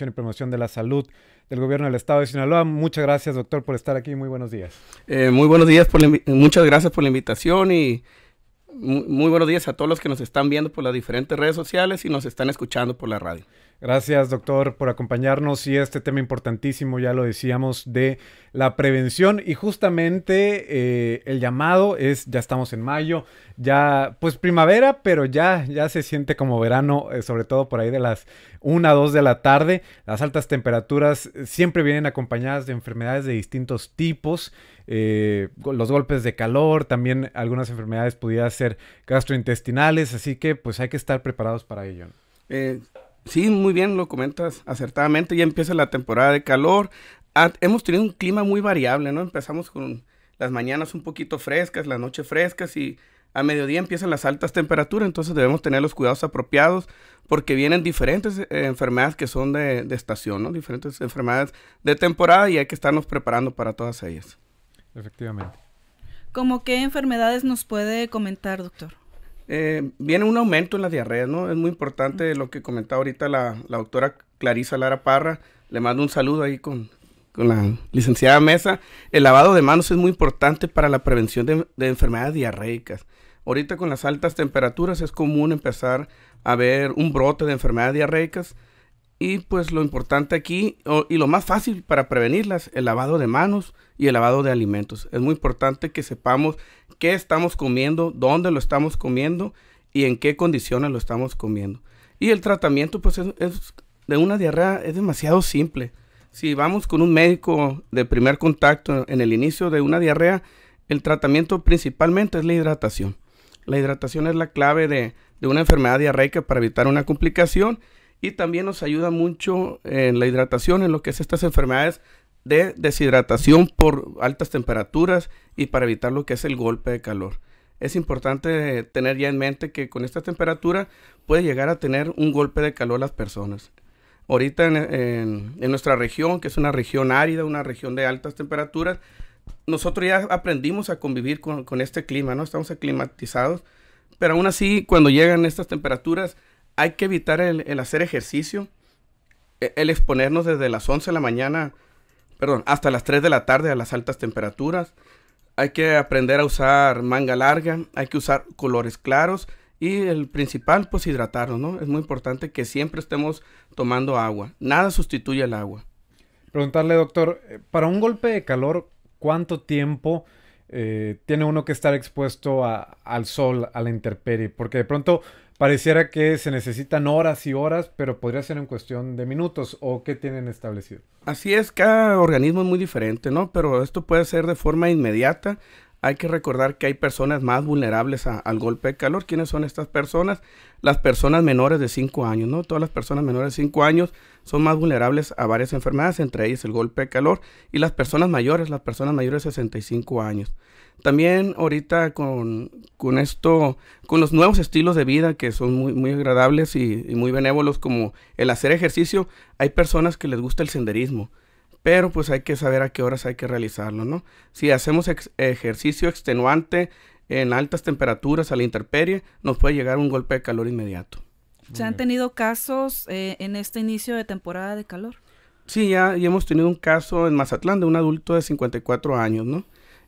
y Promoción de la Salud del Gobierno del Estado de Sinaloa. Muchas gracias, doctor, por estar aquí. Muy buenos días. Eh, muy buenos días, muchas gracias por la invitación y muy buenos días a todos los que nos están viendo por las diferentes redes sociales y nos están escuchando por la radio. Gracias, doctor, por acompañarnos y este tema importantísimo, ya lo decíamos, de la prevención y justamente eh, el llamado es, ya estamos en mayo, ya pues primavera, pero ya, ya se siente como verano, eh, sobre todo por ahí de las 1 a 2 de la tarde. Las altas temperaturas siempre vienen acompañadas de enfermedades de distintos tipos, eh, los golpes de calor, también algunas enfermedades pudieran ser gastrointestinales, así que pues hay que estar preparados para ello. Eh, Sí, muy bien, lo comentas acertadamente. Ya empieza la temporada de calor. Ah, hemos tenido un clima muy variable, ¿no? Empezamos con las mañanas un poquito frescas, las noches frescas y a mediodía empiezan las altas temperaturas, entonces debemos tener los cuidados apropiados porque vienen diferentes eh, enfermedades que son de, de, estación, ¿no? Diferentes enfermedades de temporada y hay que estarnos preparando para todas ellas. Efectivamente. ¿Cómo qué enfermedades nos puede comentar, doctor? Eh, viene un aumento en la diarrea, ¿no? Es muy importante lo que comentaba ahorita la, doctora Clarisa Lara Parra. Le mando un saludo ahí con, la licenciada Mesa. El lavado de manos es muy importante para la prevención de, de, enfermedades diarreicas. Ahorita con las altas temperaturas es común empezar a ver un brote de enfermedades diarreicas y pues lo importante aquí y lo más fácil para prevenirlas, el lavado de manos y el lavado de alimentos. Es muy importante que sepamos qué estamos comiendo, dónde lo estamos comiendo y en qué condiciones lo estamos comiendo. Y el tratamiento pues de una diarrea es demasiado simple. Si vamos con un médico de primer contacto en el inicio de una diarrea, el tratamiento principalmente es la hidratación. La hidratación es la clave de, de una enfermedad diarreica para evitar una complicación y también nos ayuda mucho en la hidratación, en lo que es estas enfermedades de deshidratación por altas temperaturas y para evitar lo que es el golpe de calor. Es importante tener ya en mente que con esta temperatura puede llegar a tener un golpe de calor las personas. Ahorita en, nuestra región, que es una región árida, una región de altas temperaturas, nosotros ya aprendimos a convivir con, con este clima, ¿no? Estamos aclimatizados, pero aún así cuando llegan estas temperaturas hay que evitar el, hacer ejercicio, e, el, exponernos desde las 11 de la mañana, perdón, hasta las 3 de la tarde a las altas temperaturas. Hay que aprender a usar manga larga, hay que usar colores claros y el principal, pues hidratarnos, ¿no? Es muy importante que siempre estemos tomando agua. Nada sustituye al agua. Preguntarle, doctor, eh, para un golpe de calor, ¿cuánto tiempo eh, tiene uno que estar expuesto al sol, a la intemperie? Porque de pronto pareciera que se necesitan horas y horas, pero podría ser en cuestión de minutos o qué tienen establecido. Así es, cada organismo es muy diferente, ¿no? Pero esto puede ser de forma inmediata hay que recordar que hay personas más vulnerables al golpe de calor. ¿Quiénes son estas personas? Las personas menores de 5 años, ¿no? Todas las personas menores de 5 años son más vulnerables a varias enfermedades, entre ellas el golpe de calor, y las personas mayores, las personas mayores de 65 años. También ahorita con, esto, con los nuevos estilos de vida que son muy, muy agradables y muy benévolos, como el hacer ejercicio, hay personas que les gusta el senderismo pero pues hay que saber a qué horas hay que realizarlo, ¿no? Si hacemos ejercicio extenuante en altas temperaturas a la intemperie, nos puede llegar un golpe de calor inmediato. ¿Se han tenido casos eh, en este inicio de temporada de calor? Sí, ya, hemos tenido un caso en Mazatlán de un adulto de 54 años, ¿no?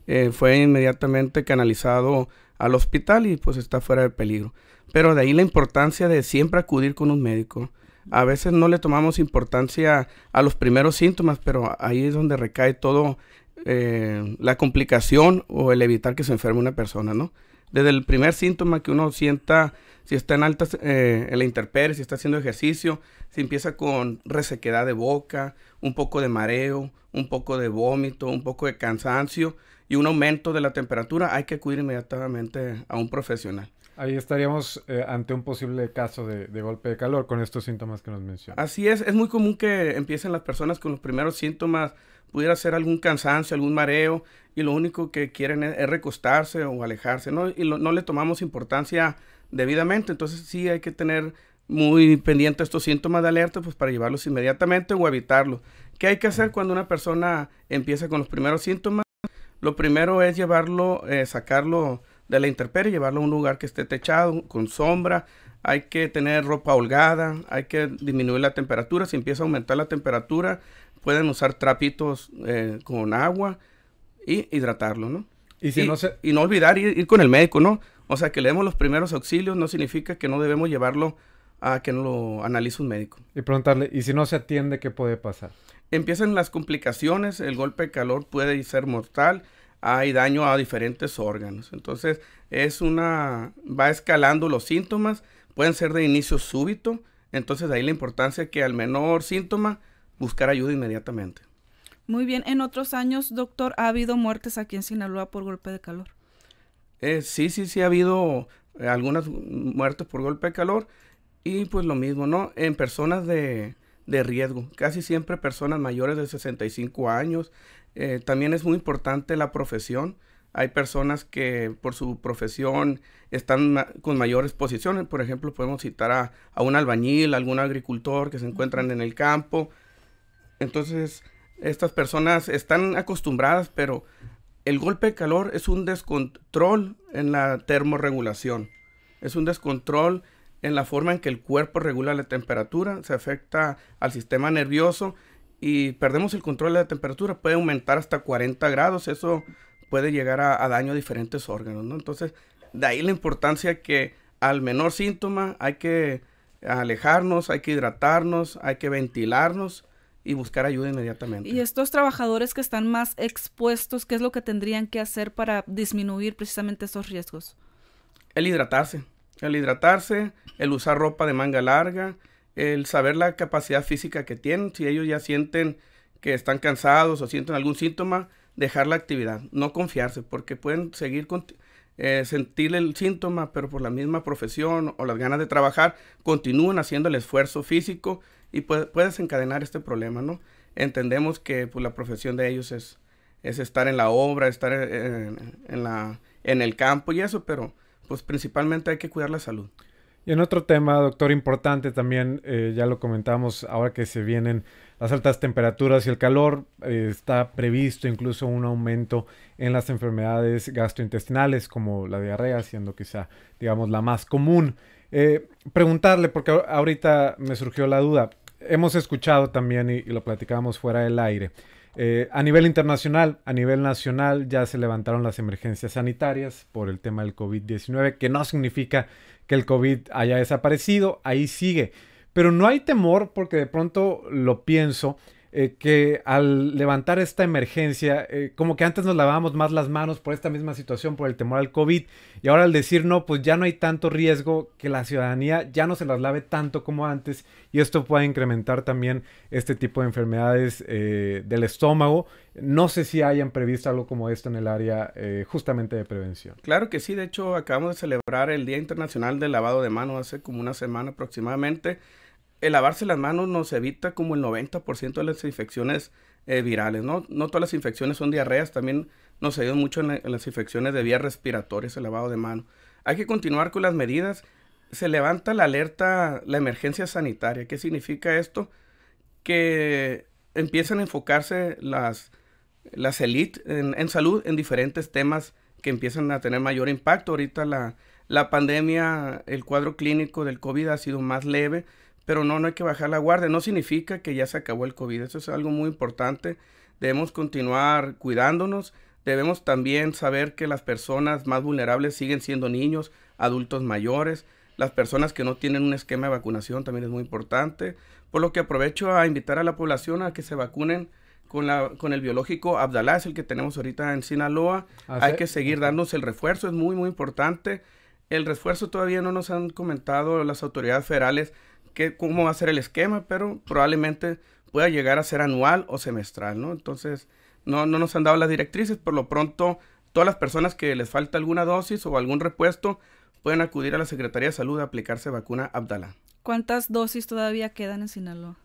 Eh, fue inmediatamente canalizado al hospital y pues está fuera de peligro. Pero de ahí la importancia de siempre acudir con un médico a veces no le tomamos importancia a los primeros síntomas, pero ahí es donde recae todo eh, la complicación o el evitar que se enferme una persona, ¿no? Desde el primer síntoma que uno sienta, si está en altas, eh, en la intemperie, si está haciendo ejercicio, si empieza con resequedad de boca, un poco de mareo, un poco de vómito, un poco de cansancio y un aumento de la temperatura, hay que acudir inmediatamente a un profesional. Ahí estaríamos eh, ante un posible caso de, golpe de calor con estos síntomas que nos mencionas. Así es, es muy común que empiecen las personas con los primeros síntomas, pudiera ser algún cansancio, algún mareo, y lo único que quieren es, recostarse o alejarse, ¿no? Y no le tomamos importancia debidamente, entonces sí hay que tener muy pendiente estos síntomas de alerta, pues para llevarlos inmediatamente o evitarlos. ¿Qué hay que hacer cuando una persona empieza con los primeros síntomas? Lo primero es llevarlo, eh, sacarlo de la intemperie, llevarlo a un lugar que esté techado, con sombra, hay que tener ropa holgada, hay que disminuir la temperatura, si empieza a aumentar la temperatura, pueden usar trapitos eh, con agua y hidratarlo, ¿no? Y, si no, se... y no olvidar ir, ir, con el médico, ¿no? O sea, que le demos los primeros auxilios no significa que no debemos llevarlo a que lo analice un médico. Y preguntarle, ¿y si no se atiende, qué puede pasar? Empiezan las complicaciones, el golpe de calor puede ser mortal, hay daño a diferentes órganos. Entonces, es una va escalando los síntomas, pueden ser de inicio súbito, entonces ahí la importancia que al menor síntoma buscar ayuda inmediatamente. Muy bien, en otros años, doctor, ¿ha habido muertes aquí en Sinaloa por golpe de calor? Eh, sí, sí, sí ha habido eh, algunas muertes por golpe de calor y pues lo mismo, ¿no? En personas de, de riesgo, casi siempre personas mayores de 65 años, eh, también es muy importante la profesión. Hay personas que por su profesión están con mayores posiciones. Por ejemplo, podemos citar a, a un albañil, a algún agricultor que se encuentran en el campo. Entonces, estas personas están acostumbradas, pero el golpe de calor es un descontrol en la termorregulación. Es un descontrol en la forma en que el cuerpo regula la temperatura, se afecta al sistema nervioso y perdemos el control de la temperatura, puede aumentar hasta 40 grados, eso puede llegar a, daño a diferentes órganos, ¿no? Entonces, de ahí la importancia que al menor síntoma hay que alejarnos, hay que hidratarnos, hay que ventilarnos y buscar ayuda inmediatamente. Y estos trabajadores que están más expuestos, ¿qué es lo que tendrían que hacer para disminuir precisamente esos riesgos? El hidratarse, el hidratarse, el usar ropa de manga larga, el saber la capacidad física que tienen, si ellos ya sienten que están cansados o sienten algún síntoma, dejar la actividad, no confiarse, porque pueden seguir con, eh, sentir el síntoma, pero por la misma profesión o las ganas de trabajar, continúan haciendo el esfuerzo físico y puede, desencadenar este problema, ¿no? Entendemos que pues, la profesión de ellos es, es estar en la obra, estar eh, en, en, la, en el campo y eso, pero pues principalmente hay que cuidar la salud. Y en otro tema, doctor, importante también, eh, ya lo comentamos, ahora que se vienen las altas temperaturas y el calor, eh, está previsto incluso un aumento en las enfermedades gastrointestinales, como la diarrea, siendo quizá, digamos, la más común. Eh, preguntarle, porque ahorita me surgió la duda, hemos escuchado también y, lo platicábamos fuera del aire. a nivel internacional, a nivel nacional, ya se levantaron las emergencias sanitarias por el tema del COVID-19, que no significa que el COVID haya desaparecido, ahí sigue. Pero no hay temor porque de pronto lo pienso eh, que al levantar esta emergencia, eh, como que antes nos lavábamos más las manos por esta misma situación, por el temor al COVID, y ahora al decir no, pues ya no hay tanto riesgo que la ciudadanía ya no se las lave tanto como antes, y esto puede incrementar también este tipo de enfermedades eh, del estómago. No sé si hayan previsto algo como esto en el área justamente de prevención. Claro que sí, de hecho acabamos de celebrar el Día Internacional del Lavado de Manos hace como una semana aproximadamente el lavarse las manos nos evita como el 90% de las infecciones eh, virales, ¿no? No todas las infecciones son diarreas, también nos ayuda mucho en, las infecciones de vías respiratorias el lavado de manos. Hay que continuar con las medidas. Se levanta la alerta, la emergencia sanitaria. ¿Qué significa esto? Que empiezan a enfocarse las, las élites en, salud en diferentes temas que empiezan a tener mayor impacto. Ahorita la, la pandemia, el cuadro clínico del COVID ha sido más leve, pero no, no hay que bajar la guardia. No significa que ya se acabó el COVID. Eso es algo muy importante. Debemos continuar cuidándonos. Debemos también saber que las personas más vulnerables siguen siendo niños, adultos mayores, las personas que no tienen un esquema de vacunación también es muy importante. Por lo que aprovecho a invitar a la población a que se vacunen con, la, con el biológico Abdalá, es el que tenemos ahorita en Sinaloa. Hay que seguir dándonos el refuerzo, es muy, muy importante. El refuerzo todavía no nos han comentado las autoridades federales cómo va a ser el esquema, pero probablemente pueda llegar a ser anual o semestral, ¿no? Entonces, no, no nos han dado las directrices, por lo pronto todas las personas que les falta alguna dosis o algún repuesto pueden acudir a la Secretaría de Salud a aplicarse vacuna Abdala. ¿Cuántas dosis todavía quedan en Sinaloa?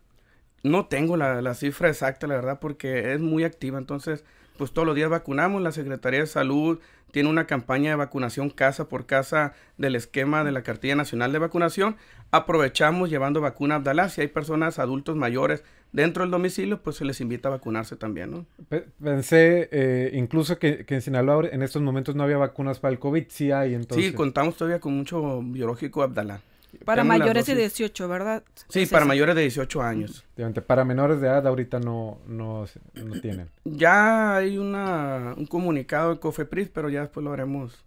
No tengo la, cifra exacta, la verdad, porque es muy activa. Entonces, pues todos los días vacunamos. La Secretaría de Salud tiene una campaña de vacunación casa por casa del esquema de la Cartilla Nacional de Vacunación. Aprovechamos llevando vacuna a Abdalá. Si hay personas, adultos mayores dentro del domicilio, pues se les invita a vacunarse también, ¿no? Pensé eh, incluso que, que, en Sinaloa en estos momentos no había vacunas para el COVID. Sí hay, Sí, contamos todavía con mucho biológico Abdalá. Para mayores de 18, ¿verdad? Sí, para mayores de 18 años. Para menores de edad ahorita no, tienen. Ya hay una, un comunicado de COFEPRIS, pero ya después lo haremos,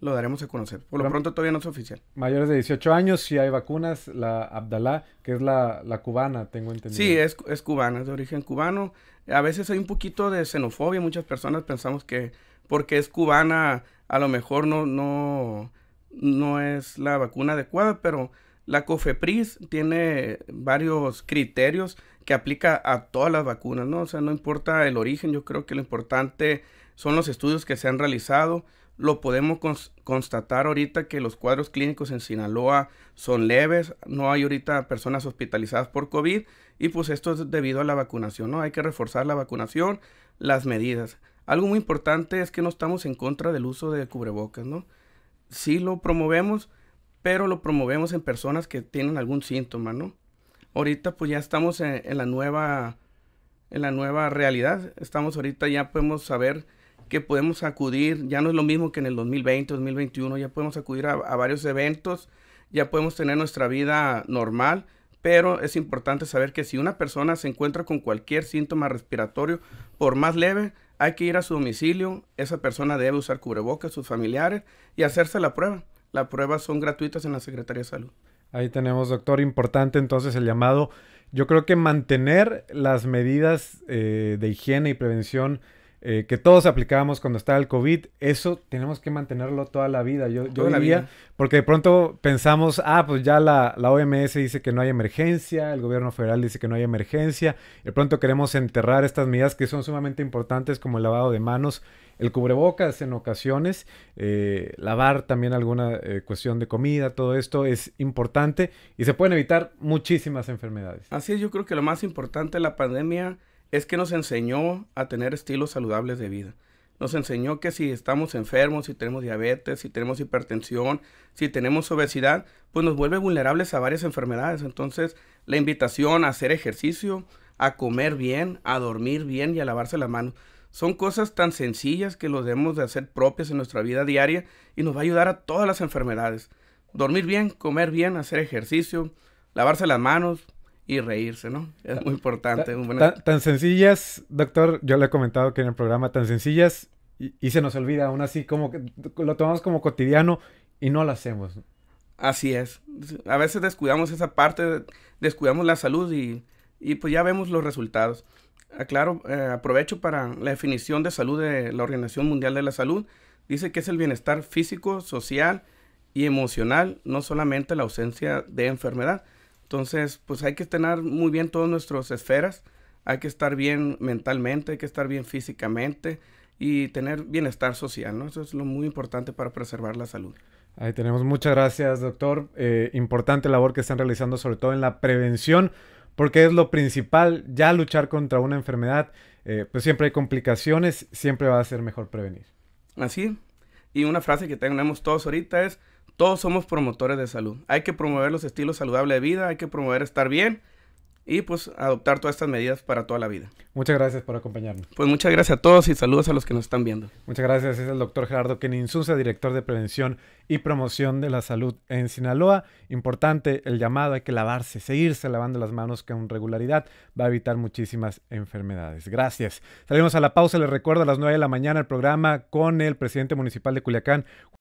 lo daremos a conocer. Por lo pronto todavía no es oficial. Mayores de 18 años, si hay vacunas, la Abdalá, que es la, cubana, tengo entendido. Sí, es, es cubana, es de origen cubano. A veces hay un poquito de xenofobia, muchas personas pensamos que porque es cubana, a lo mejor no, no no es la vacuna adecuada, pero la COFEPRIS tiene varios criterios que aplica a todas las vacunas, ¿no? O sea, no importa el origen, yo creo que lo importante son los estudios que se han realizado. Lo podemos constatar ahorita que los cuadros clínicos en Sinaloa son leves, no hay ahorita personas hospitalizadas por COVID y pues esto es debido a la vacunación, ¿no? Hay que reforzar la vacunación, las medidas. Algo muy importante es que no estamos en contra del uso de cubrebocas, ¿no? sí lo promovemos, pero lo promovemos en personas que tienen algún síntoma, ¿no? Ahorita pues ya estamos en, la nueva en la nueva realidad. Estamos ahorita ya podemos saber que podemos acudir, ya no es lo mismo que en el 2020, 2021, ya podemos acudir a varios eventos, ya podemos tener nuestra vida normal pero es importante saber que si una persona se encuentra con cualquier síntoma respiratorio, por más leve, hay que ir a su domicilio, esa persona debe usar cubrebocas, sus familiares y hacerse la prueba. Las pruebas son gratuitas en la Secretaría de Salud. Ahí tenemos, doctor, importante entonces el llamado. Yo creo que mantener las medidas eh, de higiene y prevención eh, que todos aplicábamos cuando estaba el COVID, eso tenemos que mantenerlo toda la vida. Yo, yo diría, porque de pronto pensamos, ah, pues ya la, la, OMS dice que no hay emergencia, el gobierno federal dice que no hay emergencia, de pronto queremos enterrar estas medidas que son sumamente importantes como el lavado de manos, el cubrebocas en ocasiones, eh, lavar también alguna eh, cuestión de comida, todo esto es importante y se pueden evitar muchísimas enfermedades. Así es, yo creo que lo más importante de la pandemia es que nos enseñó a tener estilos saludables de vida. Nos enseñó que si estamos enfermos, si tenemos diabetes, si tenemos hipertensión, si tenemos obesidad, pues nos vuelve vulnerables a varias enfermedades. Entonces, la invitación a hacer ejercicio, a comer bien, a dormir bien y a lavarse las manos, Son cosas tan sencillas que los debemos de hacer propias en nuestra vida diaria y nos va a ayudar a todas las enfermedades. Dormir bien, comer bien, hacer ejercicio, lavarse las manos, y reírse, ¿no? Es muy importante. tan, sencillas, doctor, yo le he comentado que en el programa, tan sencillas y, se nos olvida, aún así, como que lo tomamos como cotidiano y no lo hacemos. Así es. A veces descuidamos esa parte, descuidamos la salud y, y pues ya vemos los resultados. Aclaro, ah, eh, aprovecho para la definición de salud de la Organización Mundial de la Salud. Dice que es el bienestar físico, social y emocional, no solamente la ausencia de enfermedad. Entonces, pues hay que tener muy bien todas nuestras esferas, hay que estar bien mentalmente, hay que estar bien físicamente y tener bienestar social, ¿no? Eso es lo muy importante para preservar la salud. Ahí tenemos, muchas gracias, doctor. Eh, importante labor que están realizando, sobre todo en la prevención, porque es lo principal, ya luchar contra una enfermedad, eh, pues siempre hay complicaciones, siempre va a ser mejor prevenir. Así, y una frase que tenemos todos ahorita es, todos somos promotores de salud. Hay que promover los estilos saludables de vida, hay que promover estar bien y pues adoptar todas estas medidas para toda la vida. Muchas gracias por acompañarnos. Pues muchas gracias a todos y saludos a los que nos están viendo. Muchas gracias. Es el doctor Gerardo Keninsunza, director de prevención y promoción de la salud en Sinaloa. Importante el llamado, hay que lavarse, seguirse lavando las manos con regularidad. Va a evitar muchísimas enfermedades. Gracias. Salimos a la pausa. Les recuerdo a las 9 de la mañana el programa con el presidente municipal de Culiacán.